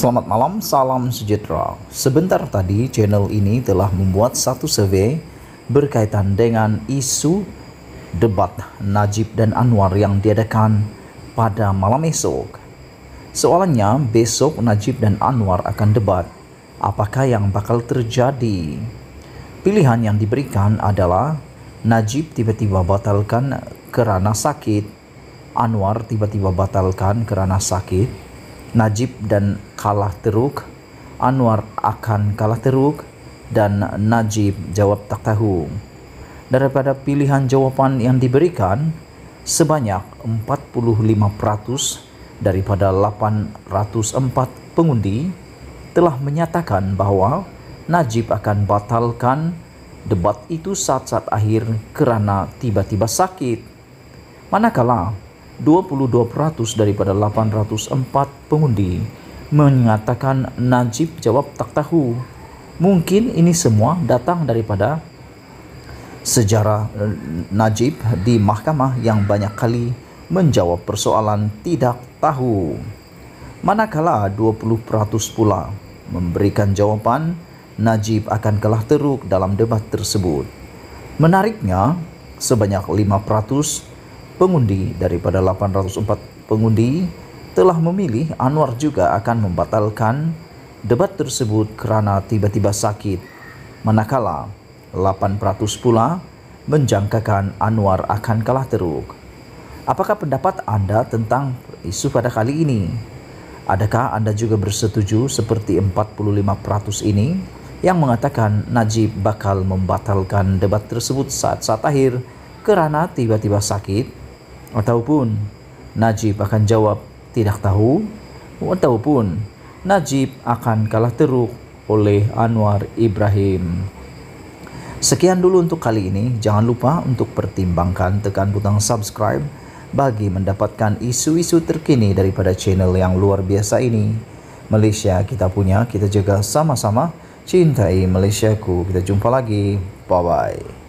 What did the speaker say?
Selamat malam, salam sejahtera. Sebentar tadi channel ini telah membuat satu survei berkaitan dengan isu debat Najib dan Anwar yang diadakan pada malam esok. Soalnya besok Najib dan Anwar akan debat. Apakah yang bakal terjadi? Pilihan yang diberikan adalah Najib tiba-tiba batalkan kerana sakit, Anwar tiba-tiba batalkan kerana sakit, Najib dan kalah teruk, Anwar akan kalah teruk, dan Najib jawab tak tahu. Daripada pilihan jawaban yang diberikan, sebanyak 45% daripada 804 pengundi telah menyatakan bahwa Najib akan batalkan debat itu saat-saat akhir kerana tiba-tiba sakit. Manakala 22% daripada 804 pengundi mengatakan Najib jawab tak tahu. Mungkin ini semua datang daripada sejarah eh, Najib di mahkamah yang banyak kali menjawab persoalan tidak tahu. Manakala 20% pula memberikan jawaban, Najib akan kalah teruk dalam debat tersebut. Menariknya, sebanyak 5% pengundi daripada 804 pengundi telah memilih Anwar juga akan membatalkan debat tersebut karena tiba-tiba sakit. Manakala 800 pula menjangkakan Anwar akan kalah teruk. Apakah pendapat Anda tentang isu pada kali ini? Adakah Anda juga bersetuju seperti 45% ini yang mengatakan Najib bakal membatalkan debat tersebut saat-saat akhir karena tiba-tiba sakit? Ataupun Najib akan jawab tidak tahu ataupun Najib akan kalah teruk oleh Anwar Ibrahim. Sekian dulu untuk kali ini. Jangan lupa untuk pertimbangkan tekan butang subscribe bagi mendapatkan isu-isu terkini daripada channel yang luar biasa ini. Malaysia kita punya, kita jaga sama-sama. Cintai Malaysiaku. Kita jumpa lagi. Bye-bye.